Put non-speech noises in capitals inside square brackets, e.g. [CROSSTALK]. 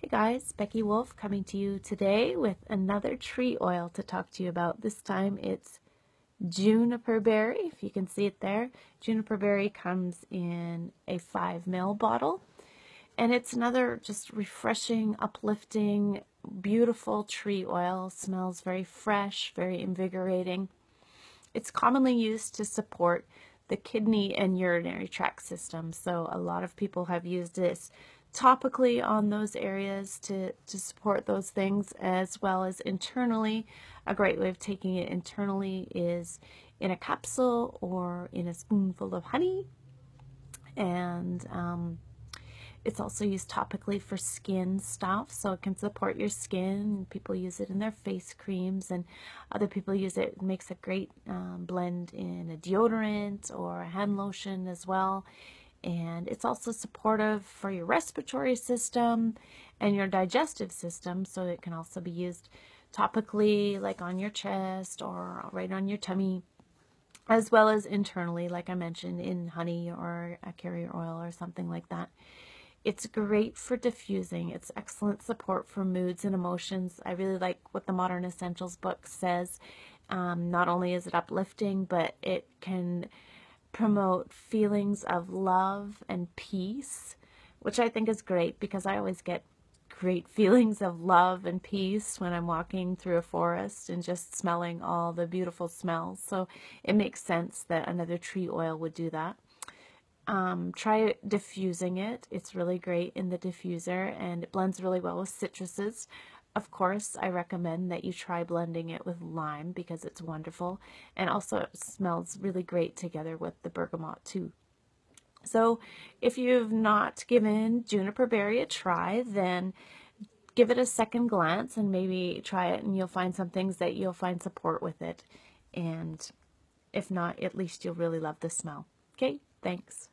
Hey guys, Becky Wolf coming to you today with another tree oil to talk to you about. This time it's juniper berry, if you can see it there. Juniper berry comes in a 5 ml bottle. And it's another just refreshing, uplifting, beautiful tree oil. Smells very fresh, very invigorating. It's commonly used to support the kidney and urinary tract system. So a lot of people have used this topically on those areas to, to support those things as well as internally. A great way of taking it internally is in a capsule or in a spoonful of honey. And um, it's also used topically for skin stuff, so it can support your skin. People use it in their face creams, and other people use it. It makes a great um, blend in a deodorant or a hand lotion as well and it's also supportive for your respiratory system and your digestive system so it can also be used topically like on your chest or right on your tummy as well as internally like I mentioned in honey or a carrier oil or something like that. It's great for diffusing. It's excellent support for moods and emotions. I really like what the Modern Essentials book says. Um, not only is it uplifting, but it can promote feelings of love and peace, which I think is great because I always get great [LAUGHS] feelings of love and peace when I'm walking through a forest and just smelling all the beautiful smells. So it makes sense that another tree oil would do that. Um, try diffusing it. It's really great in the diffuser and it blends really well with citruses. Of course, I recommend that you try blending it with lime because it's wonderful and also it smells really great together with the bergamot too. So if you've not given juniper berry a try, then give it a second glance and maybe try it and you'll find some things that you'll find support with it. And if not, at least you'll really love the smell. Okay, thanks.